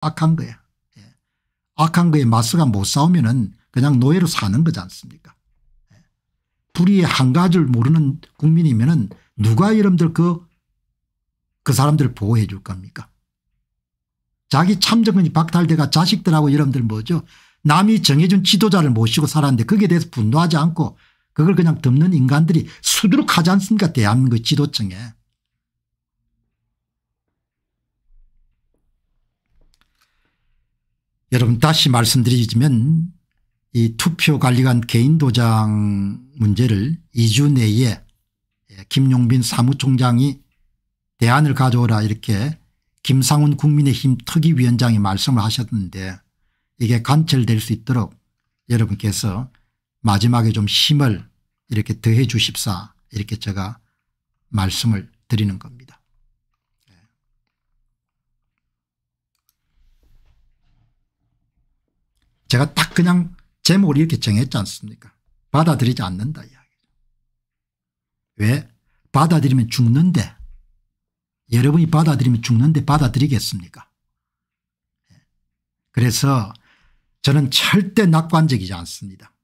악한 거야. 예. 악한 거에 마스가 못 싸우면은 그냥 노예로 사는 거지 않습니까? 예. 불의의 한 가지를 모르는 국민이면은 누가 여러분들 그, 그 사람들을 보호해 줄 겁니까? 자기 참정권이 박탈돼가 자식들하고 여러분들 뭐죠? 남이 정해준 지도자를 모시고 살았는데 거기에 대해서 분노하지 않고 그걸 그냥 덮는 인간들이 수두룩하지 않습니까? 대한민국 지도층에. 여러분 다시 말씀드리지만 이 투표관리관 개인도장 문제를 2주 내에 김용빈 사무총장이 대안을 가져오라 이렇게 김상훈 국민의힘 특위위원장이 말씀을 하셨는데 이게 관철될 수 있도록 여러분께서 마지막에 좀 힘을 이렇게 더해 주십사 이렇게 제가 말씀을 드리는 겁니다. 제가 딱 그냥 제목을 이렇게 정했지 않습니까 받아들이지 않는다 이야기 왜 받아들이면 죽는데 여러분이 받아들이면 죽는데 받아들이겠습니까 예. 그래서 저는 절대 낙관적이지 않습니다.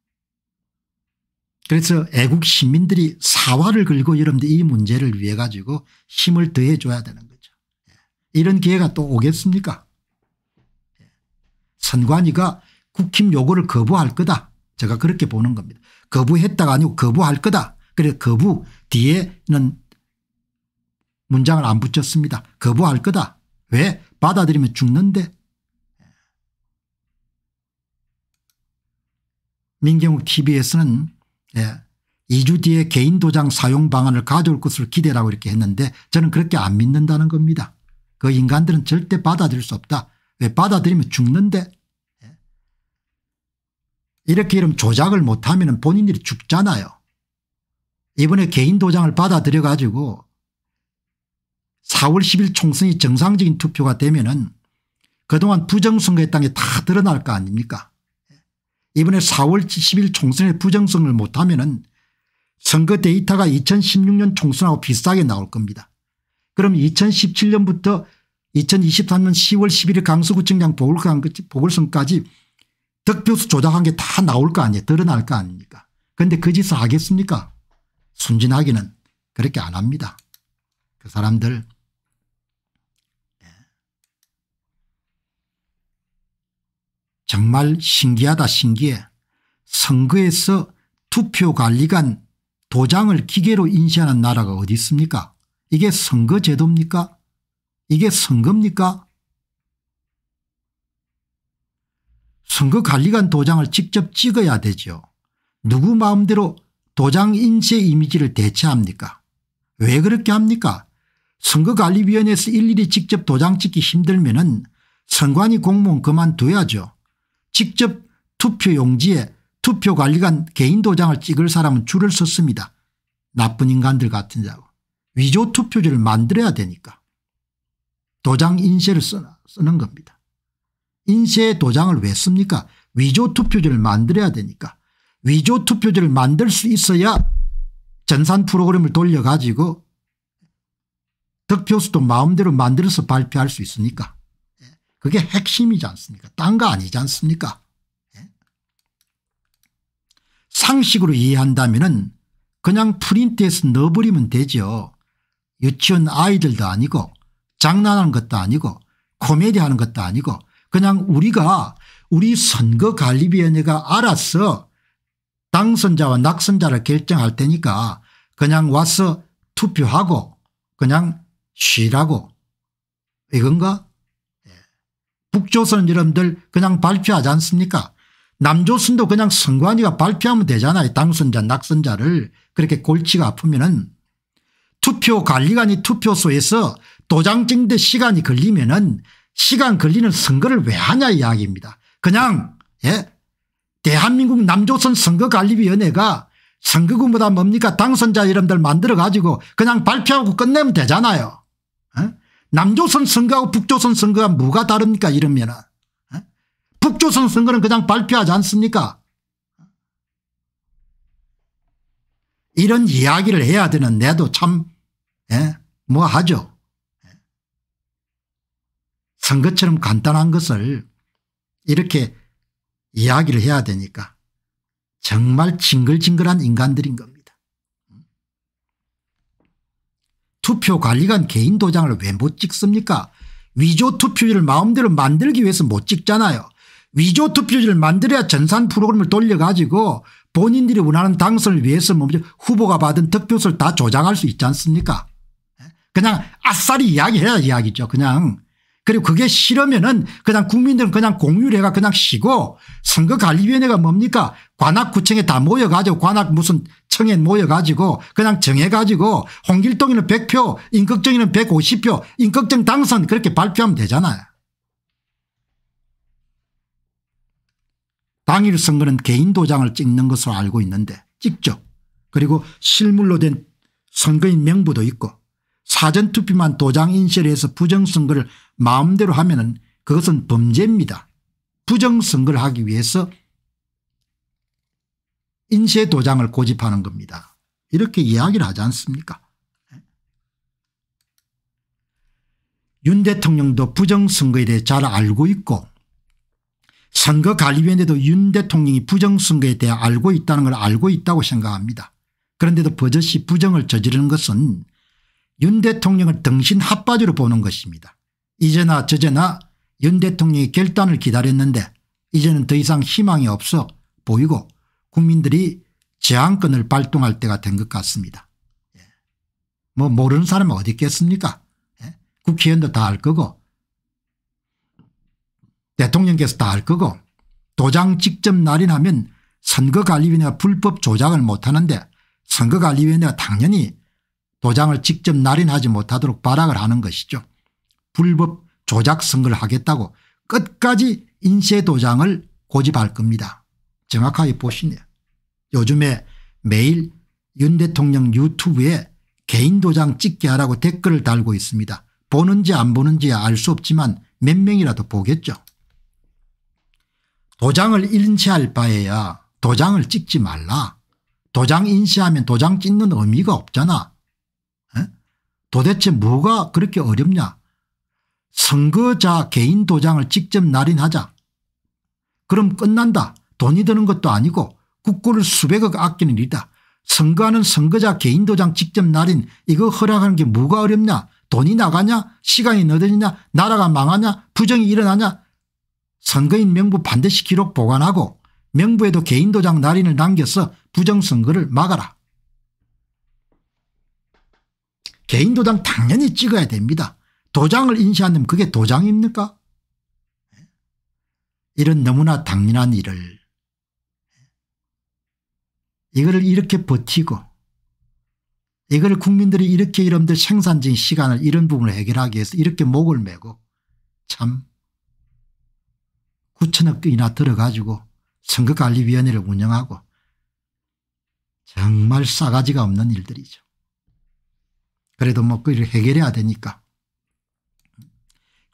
그래서 애국 시민들이 사활을 걸고 여러분들 이 문제를 위해 가지고 힘을 더해 줘야 되는 거죠. 예. 이런 기회가 또 오겠습니까? 예. 선관위가 국힘 요구를 거부할 거다. 제가 그렇게 보는 겁니다. 거부했다가 아니고 거부할 거다. 그래서 거부 뒤에는 문장을 안 붙였습니다. 거부할 거다. 왜? 받아들이면 죽는데. 민경욱 tv에서는 예, 2주 뒤에 개인 도장 사용 방안을 가져올 것으로 기대라고 이렇게 했는데 저는 그렇게 안 믿는다는 겁니다. 그 인간들은 절대 받아들일 수 없다. 왜 받아들이면 죽는데 이렇게 이름 조작을 못하면 본인들이 죽잖아요. 이번에 개인 도장을 받아들여 가지고 4월 10일 총선이 정상적인 투표가 되면 은 그동안 부정선거했던 게다 드러날 거 아닙니까 이번에 4월 10일 총선에 부정선거 못하면 은 선거 데이터가 2016년 총선하고 비슷하게 나올 겁니다. 그럼 2017년부터 2023년 10월 11일 강서구청장 보궐선까지 득표수 조작한 게 다 나올 거 아니에요. 드러날 거 아닙니까. 그런데 그 짓을 하겠습니까? 순진하기는 그렇게 안 합니다. 그 사람들 예. 정말 신기하다 신기해. 선거에서 투표관리관 도장을 기계로 인쇄하는 나라가 어디 있습니까? 이게 선거제도입니까? 이게 선거입니까? 선거관리관 도장을 직접 찍어야 되죠. 누구 마음대로 도장 인쇄 이미지를 대체합니까 왜 그렇게 합니까 선거관리위원회에서 일일이 직접 도장 찍기 힘들면 은 선관위 공무원 그만둬야죠. 직접 투표용지에 투표관리관 개인 도장을 찍을 사람은 줄을 섰습니다. 나쁜 인간들 같은 자고. 위조 투표지를 만들어야 되니까. 도장 인쇄를 쓰는 겁니다. 인쇄 도장을 왜 씁니까? 위조 투표지를 만들어야 되니까. 위조 투표지를 만들 수 있어야 전산 프로그램을 돌려가지고 득표수도 마음대로 만들어서 발표할 수 있으니까. 예. 그게 핵심이지 않습니까? 딴 거 아니지 않습니까? 예. 상식으로 이해한다면 그냥 프린트해서 넣어버리면 되죠. 유치원 아이들도 아니고 장난하는 것도 아니고 코미디 하는 것도 아니고 그냥 우리가 우리 선거관리위원회가 알아서 당선자와 낙선자를 결정할 테니까 그냥 와서 투표하고 그냥 쉬라고 이건가 예. 북조선 여러분들 그냥 발표하지 않습니까 남조선도 그냥 선관위가 발표하면 되잖아요 당선자 낙선자를 그렇게 골치가 아프면 은 투표관리관이 투표소에서 도장 찍는 데 시간이 걸리면 은 시간 걸리는 선거를 왜 하냐 이야기입니다. 그냥 예? 대한민국 남조선 선거관리위원회가 선거구보다 뭡니까 당선자 이름들 만들어 가지고 그냥 발표하고 끝내면 되잖아요. 예? 남조선 선거하고 북조선 선거가 뭐가 다릅니까 이러면 예? 북조선 선거는 그냥 발표하지 않습니까 이런 이야기를 해야 되는 내도 참 예? 뭐하죠. 선것처럼 간단한 것을 이렇게 이야기를 해야 되니까 정말 징글징글한 인간들인 겁니다. 투표관리관 개인 도장을 왜 못 찍습니까 위조 투표지를 마음대로 만들기 위해서 못 찍잖아요. 위조 투표지를 만들어야 전산 프로그램을 돌려가지고 본인들이 원하는 당선을 위해서 먼 뭐 후보가 받은 득표수를 다 조장할 수 있지 않습니까 예? 그냥 아싸리 이야기해야 이야기죠. 그냥 그리고 그게 싫으면은 그냥 국민들은 그냥 공유해가 그냥 쉬고 선거관리위원회가 뭡니까 관악구청에 다 모여가지고 관악 무슨 청에 모여가지고 그냥 정해가지고 홍길동이는 100표 인극정이는 150표 인극정 당선 그렇게 발표하면 되잖아요. 당일 선거는 개인 도장을 찍는 것으로 알고 있는데 찍죠. 그리고 실물로 된 선거인 명부도 있고 사전투표만 도장 인쇄해서 부정선거를 마음대로 하면 은 그것은 범죄입니다. 부정선거를 하기 위해서 인쇄 도장을 고집하는 겁니다. 이렇게 이야기를 하지 않습니까 윤 대통령도 부정선거에 대해 잘 알고 있고 선거관리위원회도 윤 대통령이 부정선거에 대해 알고 있다는 걸 알고 있다고 생각합니다. 그런데도 버젓이 부정을 저지르는 것은 윤 대통령을 등신 핫바지로 보는 것입니다. 이제나 저제나 윤 대통령의 결단을 기다렸는데 이제는 더 이상 희망이 없어 보이고 국민들이 제안권을 발동할 때가 된 것 같습니다. 예. 뭐 모르는 사람은 어디 있겠습니까 예. 국회의원도 다 알 거고 대통령께서 다알 거고 도장 직접 날인하면 선거관리위원회가 불법 조작을 못하는데 선거관리위원회가 당연히 도장을 직접 날인하지 못하도록 발악을 하는 것이죠. 불법 조작 선거를 하겠다고 끝까지 인쇄 도장을 고집할 겁니다. 정확하게 보시네요. 요즘에 매일 윤 대통령 유튜브에 개인 도장 찍게 하라고 댓글을 달고 있습니다. 보는지 안 보는지 알 수 없지만 몇 명이라도 보겠죠. 도장을 인쇄할 바에야 도장을 찍지 말라. 도장 인쇄하면 도장 찍는 의미가 없잖아. 도대체 뭐가 그렇게 어렵냐 선거자 개인 도장을 직접 날인하자 그럼 끝난다 돈이 드는 것도 아니고 국고를 수백억 아끼는 일이다 선거하는 선거자 개인 도장 직접 날인 이거 허락하는 게 뭐가 어렵냐 돈이 나가냐 시간이 늦어지냐 나라가 망하냐 부정이 일어나냐 선거인 명부 반드시 기록 보관하고 명부에도 개인 도장 날인을 남겨서 부정선거를 막아라 개인 도장 당연히 찍어야 됩니다. 도장을 인시하면 그게 도장입니까? 예? 이런 너무나 당연한 일을 예? 이거 이렇게 버티고 이걸 국민들이 이렇게 이런들 생산적인 시간을 이런 부분을 해결하기 위해서 이렇게 목을 메고 참 9천억이나 들어가지고 선거관리위원회를 운영하고 정말 싸가지가 없는 일들이죠. 그래도 뭐 그걸 해결해야 되니까.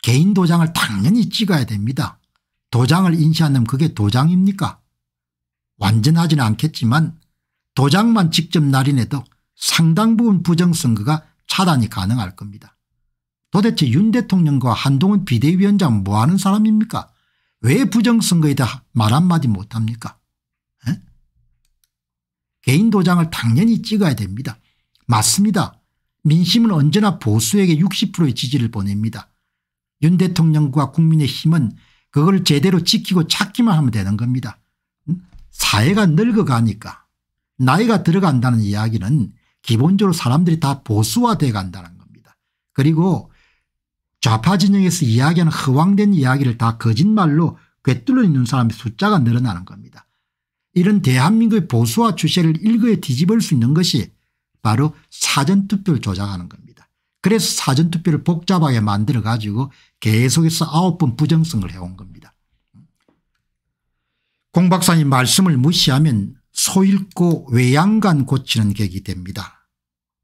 개인 도장을 당연히 찍어야 됩니다. 도장을 인시하면 그게 도장입니까? 완전하지는 않겠지만 도장만 직접 날인해도 상당 부분 부정선거가 차단이 가능할 겁니다. 도대체 윤 대통령과 한동훈 비대위원장 뭐하는 사람입니까? 왜 부정선거에 다말 한마디 못합니까? 개인 도장을 당연히 찍어야 됩니다. 맞습니다. 민심은 언제나 보수에게 60%의 지지를 보냅니다. 윤 대통령과 국민의힘은 그걸 제대로 지키고 찾기만 하면 되는 겁니다. 사회가 늙어가니까 나이가 들어간다는 이야기는 기본적으로 사람들이 다 보수화돼 간다는 겁니다. 그리고 좌파 진영에서 이야기하는 허황된 이야기를 다 거짓말로 꿰뚫어 있는 사람의 숫자가 늘어나는 겁니다. 이런 대한민국의 보수화 추세를 일거에 뒤집을 수 있는 것이 바로 사전투표를 조장하는 겁니다. 그래서 사전투표를 복잡하게 만들어 가지고 계속해서 아홉 번 부정성을 해온 겁니다. 공 박사님 말씀을 무시하면 소 잃고 외양간 고치는 계기 됩니다.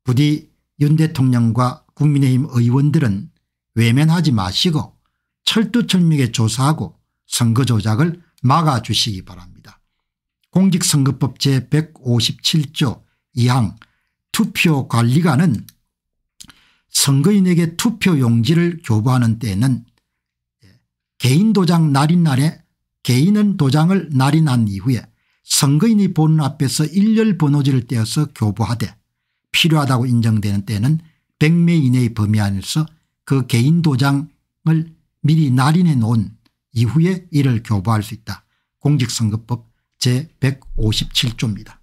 부디 윤 대통령과 국민의힘 의원들은 외면하지 마시고 철두철미하게 조사하고 선거 조작을 막아주시기 바랍니다. 공직선거법 제157조 2항 투표관리관은 선거인에게 투표용지를 교부하는 때에는 개인 도장 날인 날에 개인은 도장을 날인한 이후에 선거인이 보는 앞에서 일렬 번호지를 떼어서 교부하되 필요하다고 인정되는 때는 100매 이내의 범위 안에서 그 개인 도장을 미리 날인해 놓은 이후에 이를 교부할 수 있다. 공직선거법 제157조입니다.